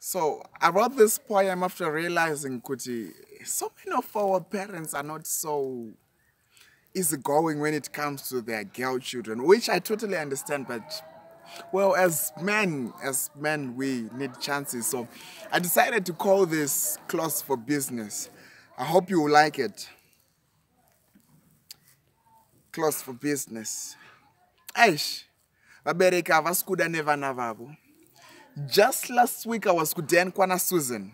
So I wrote this poem after realizing, Kuti, so many of our parents are not so easygoing when it comes to their girl children, which I totally understand, but well, as men, as men, we need chances. So I decided to call this Close for Business. I hope you like it. Close for Business. Aish, vabereka vasikuda nevana vavo. just last week i was kudan kwana susan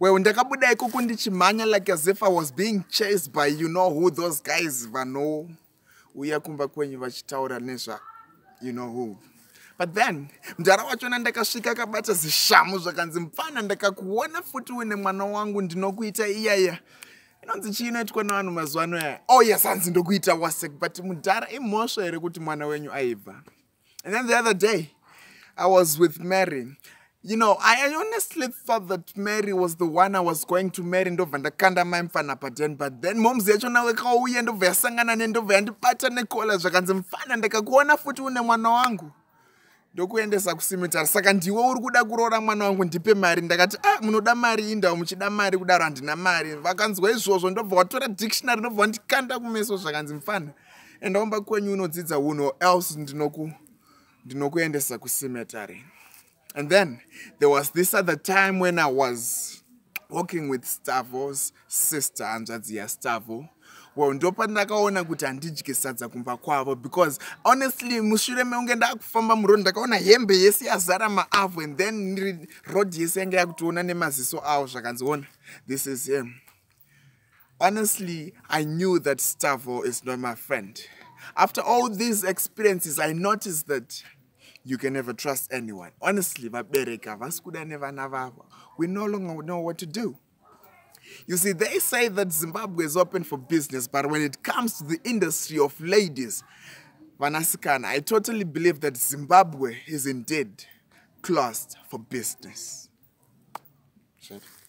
well ndakabuda ikoko ndichimhanya like as if i was being chased by you know who those guys vanouya kumba kwenyu vachitaura nezva you know who but then mudhara wachona ndakasvika akabata zvishamu zvakanzi mpfana ndakakuona futi une mwana wangu ndinokuita iyaya inonzi chiinoitwa nevanhu mazuva ano ya oh yes hanzi ndokuita wasek but mudhara imhosva here kuti mwana wenyu aibva and then the other day I was with Mary. You know, I honestly thought that Mary was the one I was going to marry ndobva ndakandama mfana pateni but then moms yachona wekauya ndobva yasangana nendobva yandibata nekola zvakanzi mfana ndakakuona futi une mwana wangu ndokuendesa kusimitari saka ndiwe uri kuda kuroora mwana wangu ndipe mari ndakati a ah, munoda mari indawo muchida mari kudaro handina mari vakanzwa izvozvo ndobva watora dictionary ndobva wandikanda kumeso zvakanzi mfana endaomba kwenyu unodzidza unhu else ndinoku ndinokuendesa kusemetary and then there was this other time when i was working with stavo's sister hanzvadzi yastavo well ndopa ndakaona kuti handidyisadza kumva kwavo because honestly mushure meunge ndaakufamba murodhi ndakaona hembe yese yazara maavo and then rodhi yese yange yakutiona nemaziso avo zvakanziona this is him honestly i knew that stavo is not my friend after all these experiences i noticed that you can never trust anyone honestly vabereki havasi kuda nevana vavo we no longer know what to do you see they say that zimbabwe is open for business but when it comes to the industry of ladies vanasikana i totally believe that zimbabwe is indeed closed for business sure.